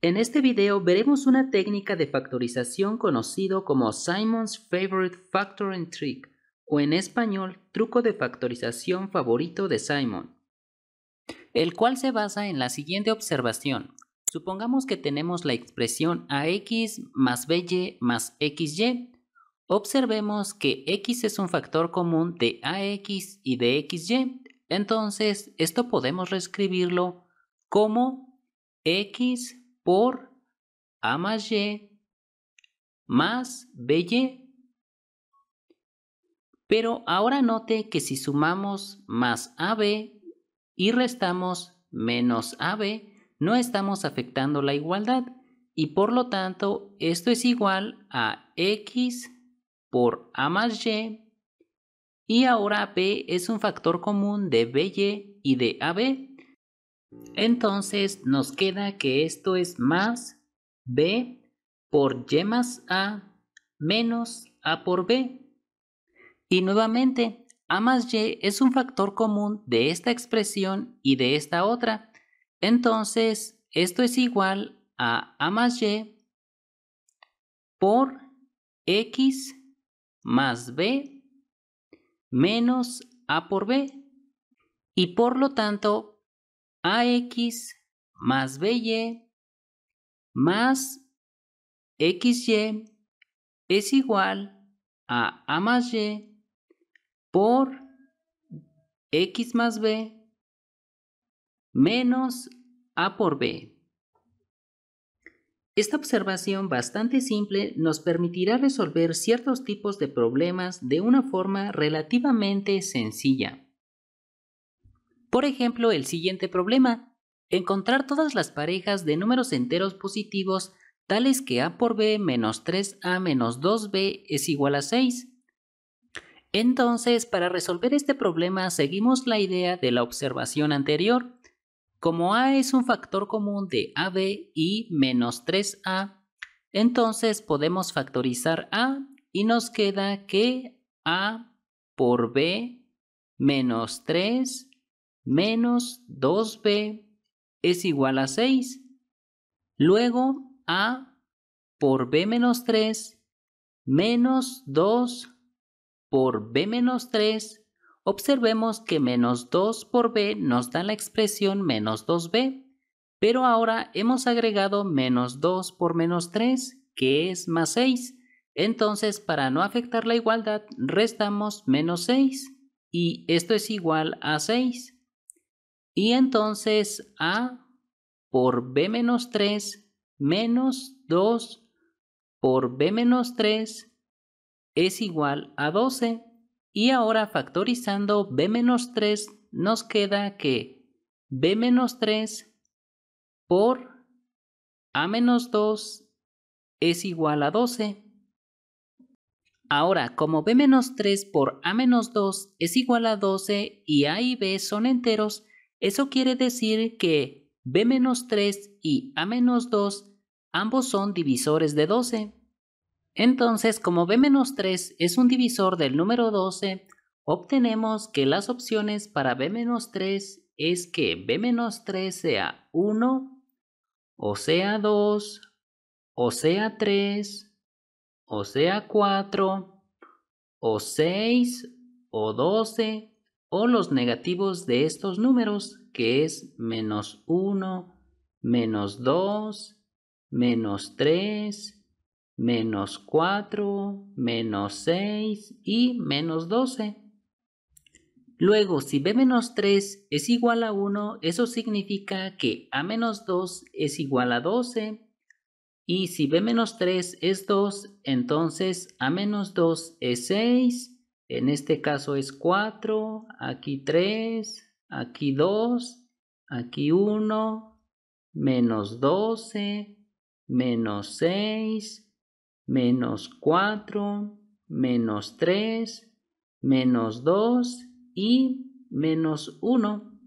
En este video veremos una técnica de factorización conocido como Simon's Favorite Factoring Trick o en español truco de factorización favorito de Simon, el cual se basa en la siguiente observación. Supongamos que tenemos la expresión ax más by más xy. Observemos que x es un factor común de ax y de xy, entonces esto podemos reescribirlo como x por a más y más y Pero ahora note que si sumamos más AB y restamos menos AB, no estamos afectando la igualdad y por lo tanto esto es igual a X por A más Y y ahora b es un factor común de b y de AB entonces nos queda que esto es más B por Y más A menos A por B. Y nuevamente, A más Y es un factor común de esta expresión y de esta otra. Entonces, esto es igual a A más Y por X más B menos A por B. Y por lo tanto, AX más BY más XY es igual a A más Y por X más B menos A por B. Esta observación bastante simple nos permitirá resolver ciertos tipos de problemas de una forma relativamente sencilla. Por ejemplo, el siguiente problema, encontrar todas las parejas de números enteros positivos tales que a por b menos 3a menos 2b es igual a 6. Entonces, para resolver este problema seguimos la idea de la observación anterior. Como a es un factor común de ab y menos 3a, entonces podemos factorizar a y nos queda que a por b menos 3 menos 2b es igual a 6. Luego a por b menos 3 menos 2 por b menos 3. Observemos que menos 2 por b nos da la expresión menos 2b, pero ahora hemos agregado menos 2 por menos 3, que es más 6. Entonces, para no afectar la igualdad, restamos menos 6 y esto es igual a 6. Y entonces A por B menos 3 menos 2 por B menos 3 es igual a 12. Y ahora factorizando B menos 3 nos queda que B menos 3 por A menos 2 es igual a 12. Ahora, como B menos 3 por A menos 2 es igual a 12 y A y B son enteros, eso quiere decir que B-3 y A-2 ambos son divisores de 12. Entonces, como B-3 es un divisor del número 12, obtenemos que las opciones para B-3 es que B-3 sea 1, o sea 2, o sea 3, o sea 4, o 6, o 12, o los negativos de estos números, que es menos 1, menos 2, menos 3, menos 4, menos 6 y menos 12. Luego, si b menos 3 es igual a 1, eso significa que a menos 2 es igual a 12. Y si b menos 3 es 2, entonces a menos 2 es 6 en este caso es 4, aquí 3, aquí 2, aquí 1, menos 12, menos 6, menos 4, menos 3, menos 2 y menos 1.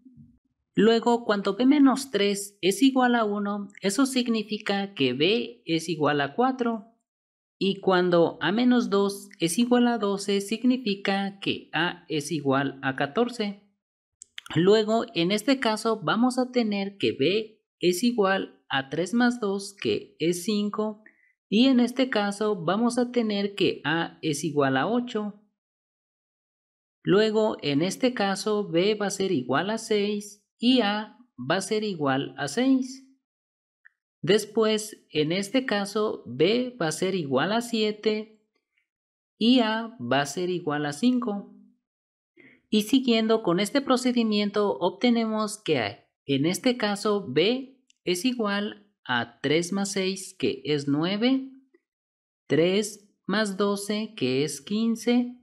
Luego, cuando b menos 3 es igual a 1, eso significa que b es igual a 4. Y cuando a menos 2 es igual a 12, significa que a es igual a 14. Luego, en este caso, vamos a tener que b es igual a 3 más 2, que es 5. Y en este caso, vamos a tener que a es igual a 8. Luego, en este caso, b va a ser igual a 6 y a va a ser igual a 6. Después, en este caso, B va a ser igual a 7 y A va a ser igual a 5. Y siguiendo con este procedimiento, obtenemos que en este caso B es igual a 3 más 6, que es 9, 3 más 12, que es 15,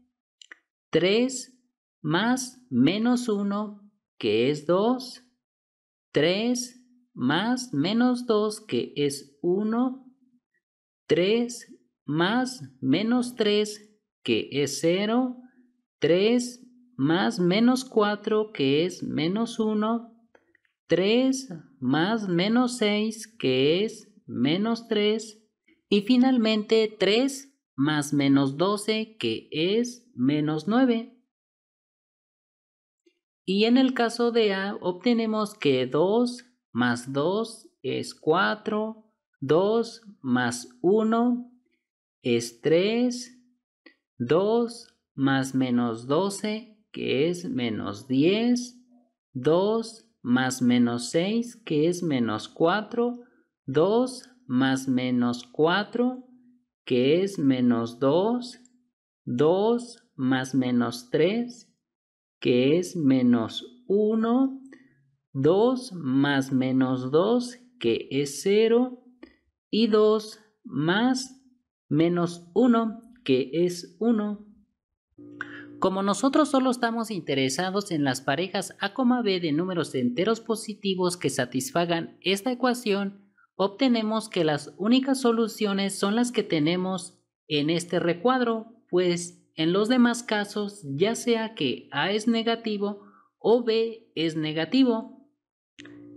3 más menos 1, que es 2, 3 más menos 2, que es 1, 3, más menos 3, que es 0, 3, más menos 4, que es menos 1, 3, más menos 6, que es menos 3, y finalmente 3 más menos 12, que es menos 9. Y en el caso de A obtenemos que 2 más 2 es 4, 2 más 1 es 3, 2 más menos 12 que es menos 10, 2 más menos 6 que es menos 4, 2 más menos 4 que es menos 2, 2 más menos 3 que es menos 1, 2 más menos 2 que es 0 y 2 más menos 1 que es 1. Como nosotros solo estamos interesados en las parejas a, b de números enteros positivos que satisfagan esta ecuación, obtenemos que las únicas soluciones son las que tenemos en este recuadro, pues en los demás casos, ya sea que a es negativo o b es negativo,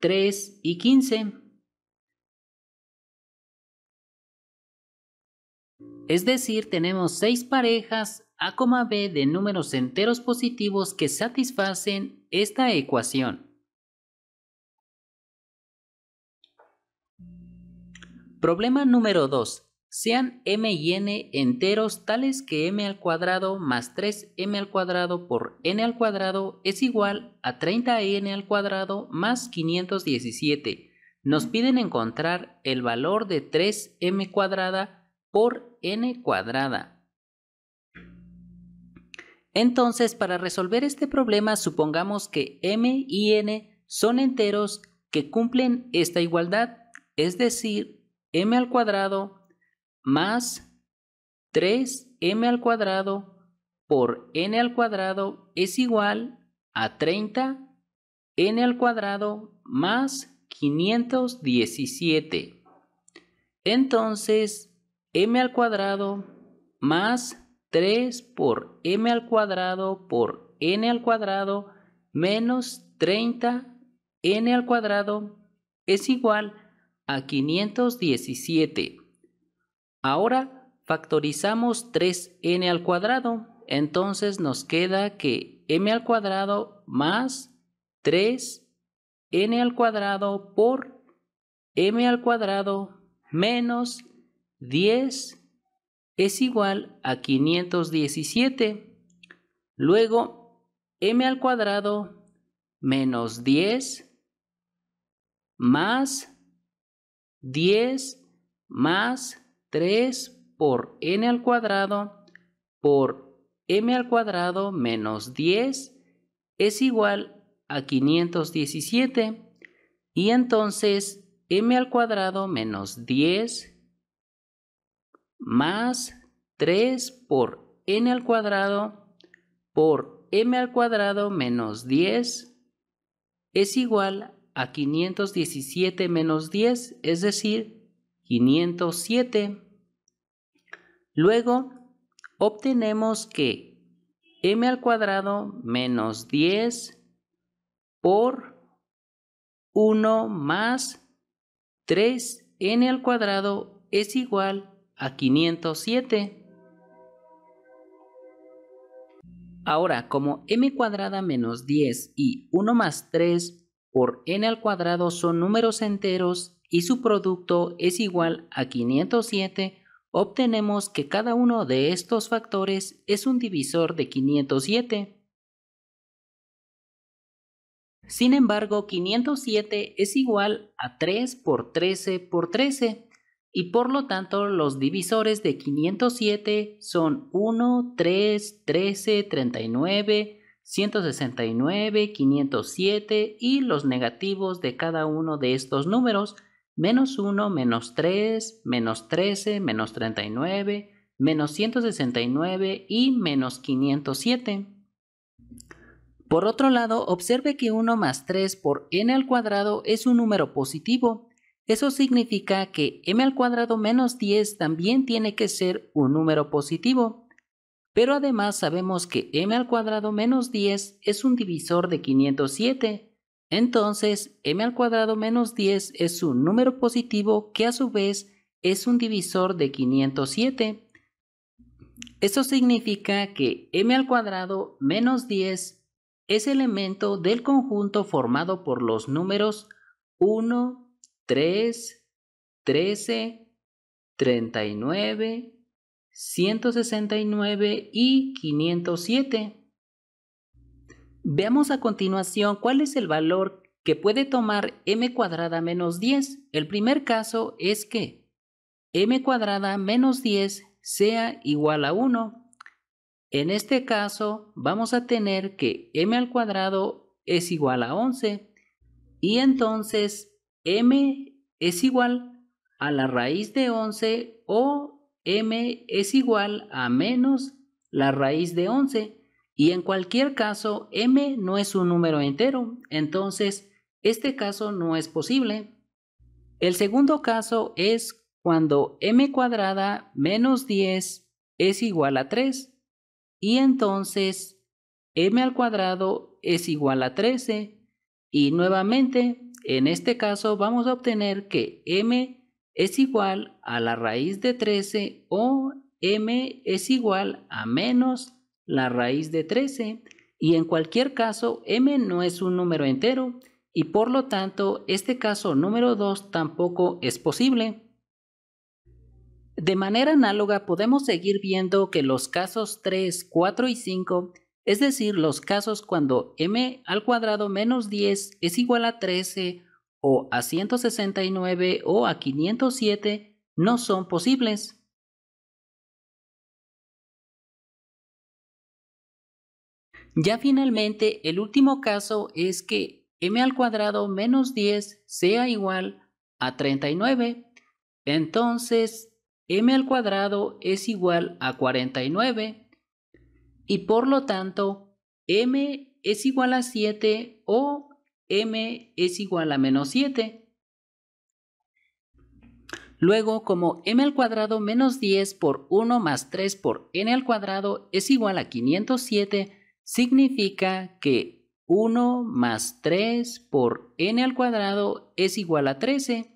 3 y 15. Es decir, tenemos 6 parejas A, B de números enteros positivos que satisfacen esta ecuación. Problema número 2 sean m y n enteros tales que m al cuadrado más 3m al cuadrado por n al cuadrado es igual a 30n al cuadrado más 517. Nos piden encontrar el valor de 3m cuadrada por n cuadrada. Entonces, para resolver este problema, supongamos que m y n son enteros que cumplen esta igualdad, es decir, m al cuadrado más 3m al cuadrado por n al cuadrado es igual a 30 n al cuadrado más 517. Entonces, m al cuadrado más 3 por m al cuadrado por n al cuadrado menos 30 n al cuadrado es igual a 517. Ahora factorizamos 3n al cuadrado, entonces nos queda que m al cuadrado más 3n al cuadrado por m al cuadrado menos 10 es igual a 517. Luego, m al cuadrado menos 10 más 10 más 3 por n al cuadrado por m al cuadrado menos 10 es igual a 517 y entonces m al cuadrado menos 10 más 3 por n al cuadrado por m al cuadrado menos 10 es igual a 517 menos 10, es decir, 507. Luego obtenemos que m al cuadrado menos 10 por 1 más 3n al cuadrado es igual a 507. Ahora, como m cuadrada menos 10 y 1 más 3 por n al cuadrado son números enteros, y su producto es igual a 507, obtenemos que cada uno de estos factores es un divisor de 507. Sin embargo, 507 es igual a 3 por 13 por 13 y por lo tanto los divisores de 507 son 1, 3, 13, 39, 169, 507 y los negativos de cada uno de estos números menos 1, menos 3, menos 13, menos 39, menos 169 y menos 507. Por otro lado, observe que 1 más 3 por n al cuadrado es un número positivo. Eso significa que m al cuadrado menos 10 también tiene que ser un número positivo. Pero además sabemos que m al cuadrado menos 10 es un divisor de 507, entonces, m al cuadrado menos 10 es un número positivo que a su vez es un divisor de 507. Esto significa que m al cuadrado menos 10 es elemento del conjunto formado por los números 1, 3, 13, 39, 169 y 507. Veamos a continuación cuál es el valor que puede tomar m cuadrada menos 10. El primer caso es que m cuadrada menos 10 sea igual a 1. En este caso vamos a tener que m al cuadrado es igual a 11 y entonces m es igual a la raíz de 11 o m es igual a menos la raíz de 11. Y en cualquier caso, m no es un número entero, entonces este caso no es posible. El segundo caso es cuando m cuadrada menos 10 es igual a 3 y entonces m al cuadrado es igual a 13 y nuevamente en este caso vamos a obtener que m es igual a la raíz de 13 o m es igual a menos la raíz de 13 y en cualquier caso m no es un número entero y por lo tanto este caso número 2 tampoco es posible. De manera análoga podemos seguir viendo que los casos 3, 4 y 5, es decir, los casos cuando m al cuadrado menos 10 es igual a 13 o a 169 o a 507, no son posibles. Ya finalmente, el último caso es que m al cuadrado menos 10 sea igual a 39. Entonces, m al cuadrado es igual a 49 y por lo tanto, m es igual a 7 o m es igual a menos 7. Luego, como m al cuadrado menos 10 por 1 más 3 por n al cuadrado es igual a 507, significa que 1 más 3 por n al cuadrado es igual a 13.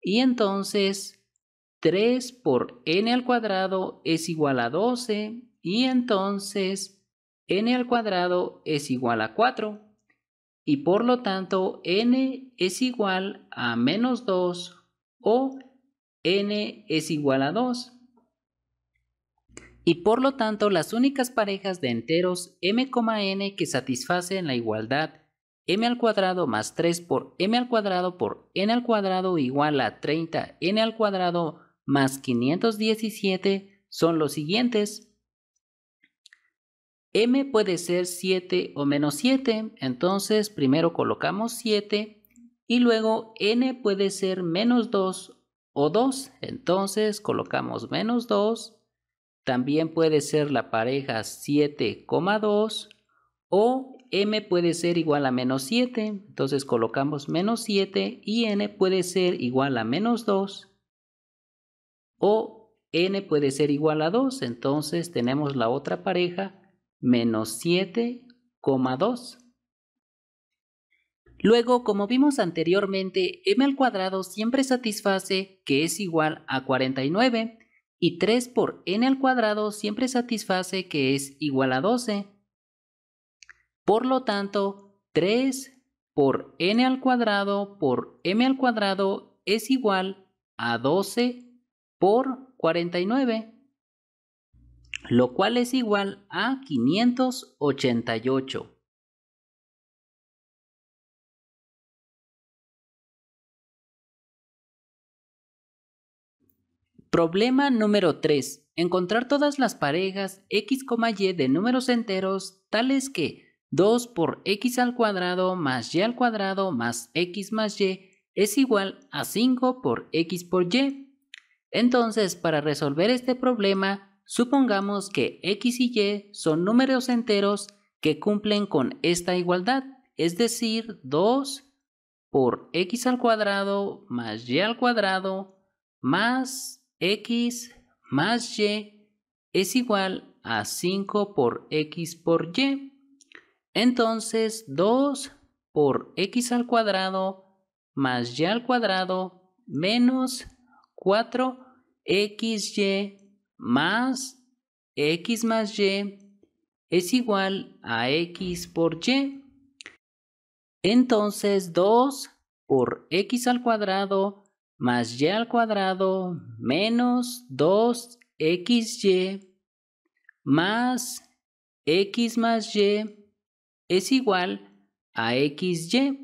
Y entonces 3 por n al cuadrado es igual a 12. Y entonces n al cuadrado es igual a 4. Y por lo tanto n es igual a menos 2 o n es igual a 2 y por lo tanto las únicas parejas de enteros m, n que satisfacen la igualdad m al cuadrado más 3 por m al cuadrado por n al cuadrado igual a 30 n al cuadrado más 517 son los siguientes. m puede ser 7 o menos 7, entonces primero colocamos 7 y luego n puede ser menos 2 o 2, entonces colocamos menos 2 también puede ser la pareja 7,2 o m puede ser igual a menos 7. Entonces colocamos menos 7 y n puede ser igual a menos 2 o n puede ser igual a 2. Entonces tenemos la otra pareja menos 7,2. Luego, como vimos anteriormente, m al cuadrado siempre satisface que es igual a 49 y 3 por n al cuadrado siempre satisface que es igual a 12. Por lo tanto, 3 por n al cuadrado por m al cuadrado es igual a 12 por 49, lo cual es igual a 588. Problema número 3. Encontrar todas las parejas x, y de números enteros tales que 2 por x al cuadrado más y al cuadrado más x más y es igual a 5 por x por y. Entonces, para resolver este problema, supongamos que x y y son números enteros que cumplen con esta igualdad, es decir, 2 por x al cuadrado más y al cuadrado más x más y es igual a 5 por x por y. Entonces 2 por x al cuadrado más y al cuadrado menos 4xy más x más y es igual a x por y. Entonces 2 por x al cuadrado más y al cuadrado menos 2xy más x más y es igual a xy.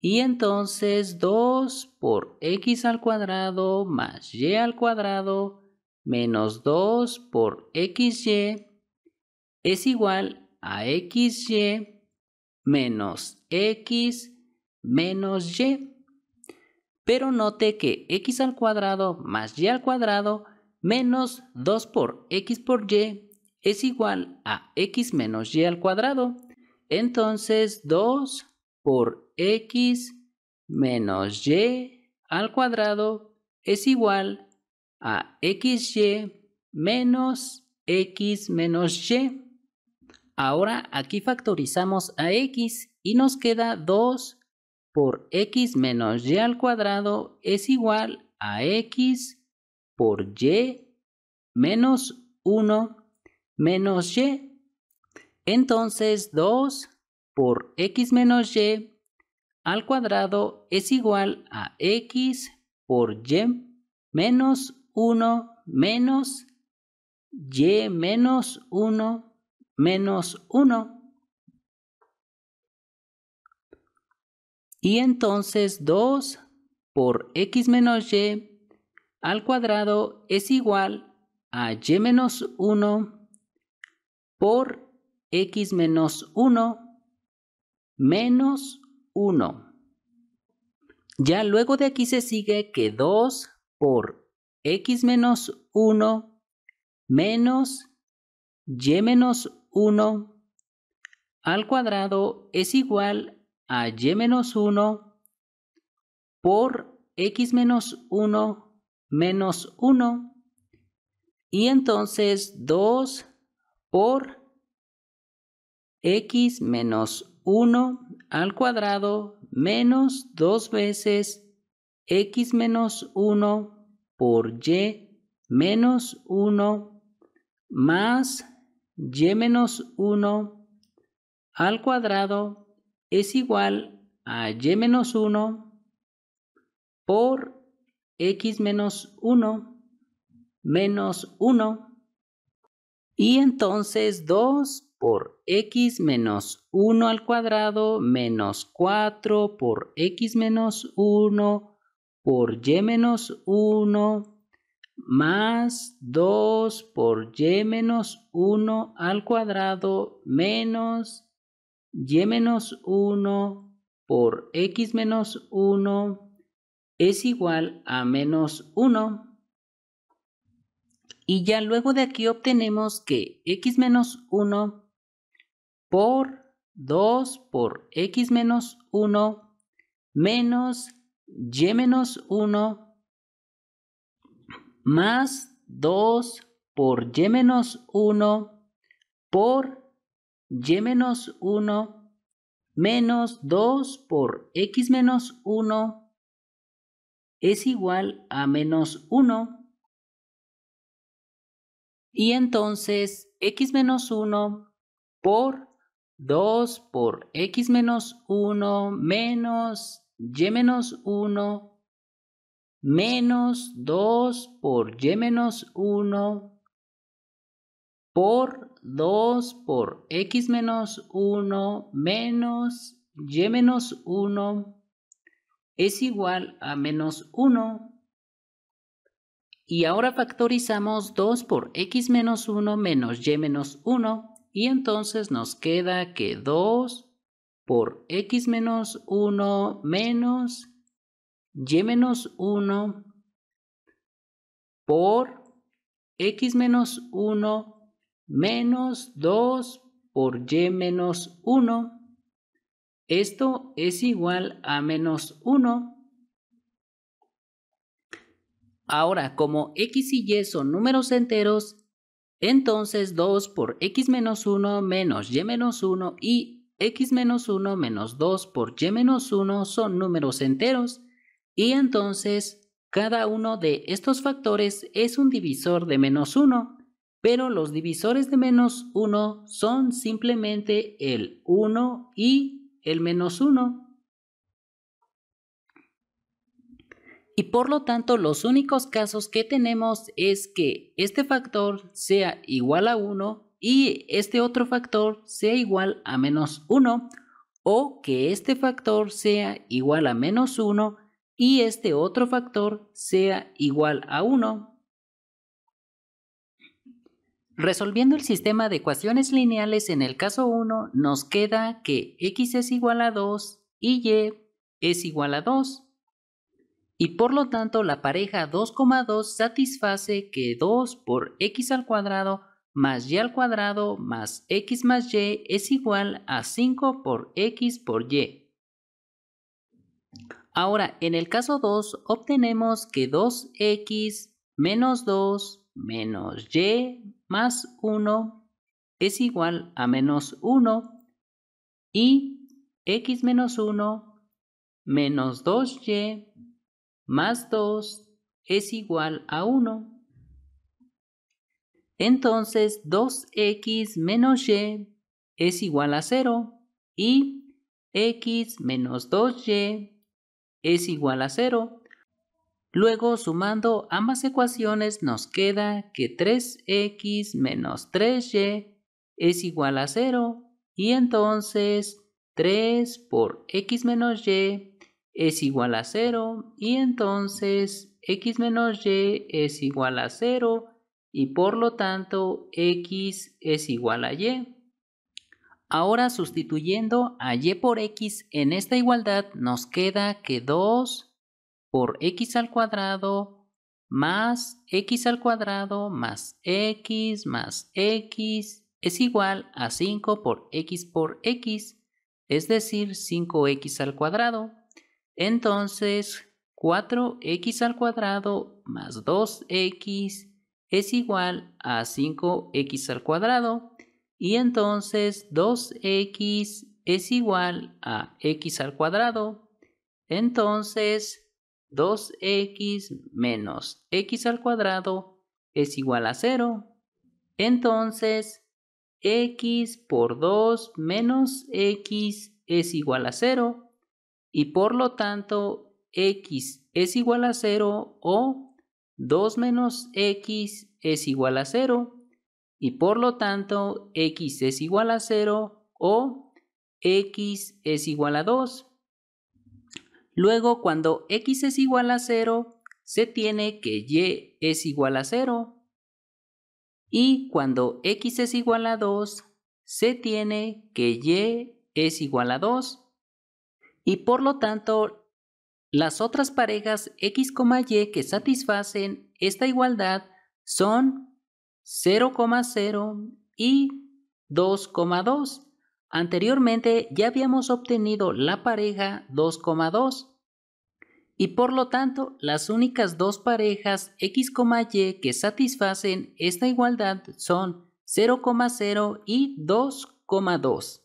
Y entonces 2 por x al cuadrado más y al cuadrado menos 2 por xy es igual a xy menos x menos y pero note que x al cuadrado más y al cuadrado menos 2 por x por y es igual a x menos y al cuadrado. Entonces 2 por x menos y al cuadrado es igual a xy menos x menos y. Ahora aquí factorizamos a x y nos queda 2 por x menos y al cuadrado es igual a x por y menos 1 menos y. Entonces 2 por x menos y al cuadrado es igual a x por y menos 1 menos y menos 1 menos 1. Y entonces 2 por x menos y al cuadrado es igual a y menos 1 por x menos 1 menos 1. Ya luego de aquí se sigue que 2 por x menos 1 menos y menos 1 al cuadrado es igual a a y menos 1 por x menos 1 menos 1 y entonces 2 por x menos 1 al cuadrado menos 2 veces x menos 1 por y menos 1 más y menos 1 al cuadrado es igual a y menos 1 por x menos 1 menos 1 y entonces 2 por x menos 1 al cuadrado menos 4 por x menos 1 por y menos 1 más 2 por y menos 1 al cuadrado menos y e menos 1 por x menos 1 es igual a menos 1. Y ya luego de aquí obtenemos que x menos 1 por 2 por x menos 1 menos y e menos 1 más 2 por y e menos 1 por y menos 1 menos 2 por x menos 1 es igual a menos 1. Y entonces x menos 1 por 2 por x menos 1 menos y menos 1 menos 2 por y menos 1 por 2 por x menos 1 menos y menos 1 es igual a menos 1. Y ahora factorizamos 2 por x menos 1 menos y menos 1 y entonces nos queda que 2 por x menos 1 menos y menos 1 por x menos 1 menos 2 por y menos 1. Esto es igual a menos 1. Ahora, como x y y son números enteros, entonces 2 por x menos 1 menos y menos 1 y x menos 1 menos 2 por y menos 1 son números enteros. Y entonces cada uno de estos factores es un divisor de menos 1 pero los divisores de menos 1 son simplemente el 1 y el menos 1. Y por lo tanto, los únicos casos que tenemos es que este factor sea igual a 1 y este otro factor sea igual a menos 1 o que este factor sea igual a menos 1 y este otro factor sea igual a 1. Resolviendo el sistema de ecuaciones lineales en el caso 1, nos queda que x es igual a 2 y y es igual a 2. Y por lo tanto, la pareja 2,2 satisface que 2 por x al cuadrado más y al cuadrado más x más y es igual a 5 por x por y. Ahora, en el caso 2, obtenemos que 2x menos 2 menos y más 1 es igual a menos 1 y x menos 1 menos 2y más 2 es igual a 1. Entonces 2x menos y es igual a 0 y x menos 2y es igual a 0. Luego, sumando ambas ecuaciones, nos queda que 3x menos 3y es igual a 0. Y entonces 3 por x menos y es igual a 0. Y entonces x menos y es igual a 0. Y por lo tanto x es igual a y. Ahora sustituyendo a y por x en esta igualdad nos queda que 2 por x al cuadrado más x al cuadrado más x más x es igual a 5 por x por x, es decir, 5x al cuadrado. Entonces, 4x al cuadrado más 2x es igual a 5x al cuadrado. Y entonces 2x es igual a x al cuadrado. Entonces 2x menos x al cuadrado es igual a 0. Entonces, x por 2 menos x es igual a 0 y por lo tanto x es igual a 0 o 2 menos x es igual a 0 y por lo tanto x es igual a 0 o x es igual a 2. Luego, cuando x es igual a 0, se tiene que y es igual a 0. Y cuando x es igual a 2, se tiene que y es igual a 2. Y por lo tanto, las otras parejas x, y que satisfacen esta igualdad son 0,0 y 2,2. Anteriormente ya habíamos obtenido la pareja 2,2 y por lo tanto las únicas dos parejas x, y que satisfacen esta igualdad son 0,0 y 2,2.